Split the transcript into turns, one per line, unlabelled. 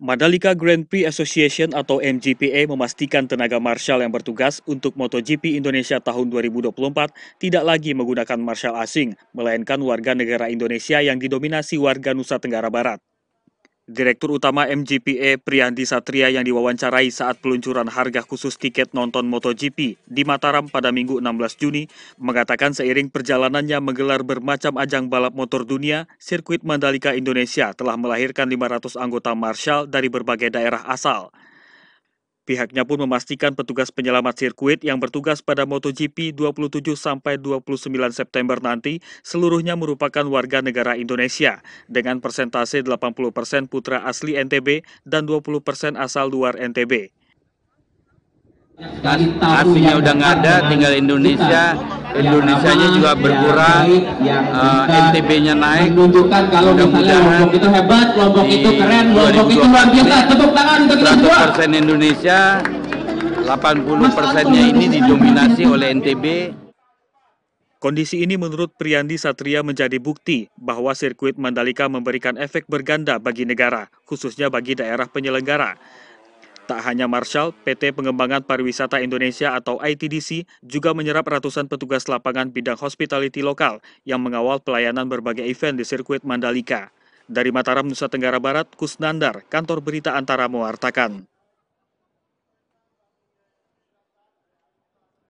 Mandalika Grand Prix Association atau MGPA memastikan tenaga marshal yang bertugas untuk MotoGP Indonesia tahun 2024 tidak lagi menggunakan marshal asing, melainkan warga negara Indonesia yang didominasi warga Nusa Tenggara Barat. Direktur Utama MGPA Priyandi Satria yang diwawancarai saat peluncuran harga khusus tiket nonton MotoGP di Mataram pada Minggu 16 Juni mengatakan seiring perjalanannya menggelar bermacam ajang balap motor dunia, sirkuit Mandalika Indonesia telah melahirkan 500 anggota Marshall dari berbagai daerah asal. Pihaknya pun memastikan petugas penyelamat sirkuit yang bertugas pada MotoGP 27 sampai 29 September nanti seluruhnya merupakan warga negara Indonesia dengan persentase 80% putra asli NTB dan 20% asal luar NTB.
Aslinya udah nggak ada, tinggal
Indonesia, Indonesianya juga berkurang, uh, eh, NTB-nya naik.
Menunjukkan kalau misalnya kelompok itu hebat, kelompok itu keren, kelompok itu luar biasa. Tepuk tangan untuk kita semua.
persen Indonesia, 80 persennya ini didominasi oleh NTB. Kondisi ini menurut Priyandi Satria menjadi bukti bahwa sirkuit Mandalika memberikan efek berganda bagi negara, khususnya bagi daerah penyelenggara. Tak hanya Marshall, PT Pengembangan Pariwisata Indonesia atau ITDC juga menyerap ratusan petugas lapangan bidang hospitality lokal yang mengawal pelayanan berbagai event di sirkuit Mandalika. Dari Mataram, Nusa Tenggara Barat, Kusnandar, kantor berita Antara mewartakan.